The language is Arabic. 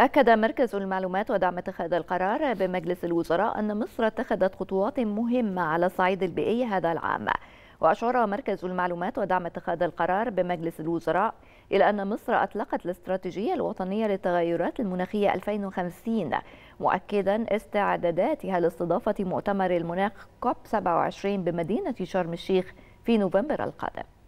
أكد مركز المعلومات ودعم اتخاذ القرار بمجلس الوزراء أن مصر اتخذت خطوات مهمة على الصعيد البيئي هذا العام وأشار مركز المعلومات ودعم اتخاذ القرار بمجلس الوزراء إلى أن مصر أطلقت الاستراتيجية الوطنية للتغيرات المناخية 2050 مؤكدا استعداداتها لاستضافة مؤتمر المناخ كوب 27 بمدينة شرم الشيخ في نوفمبر القادم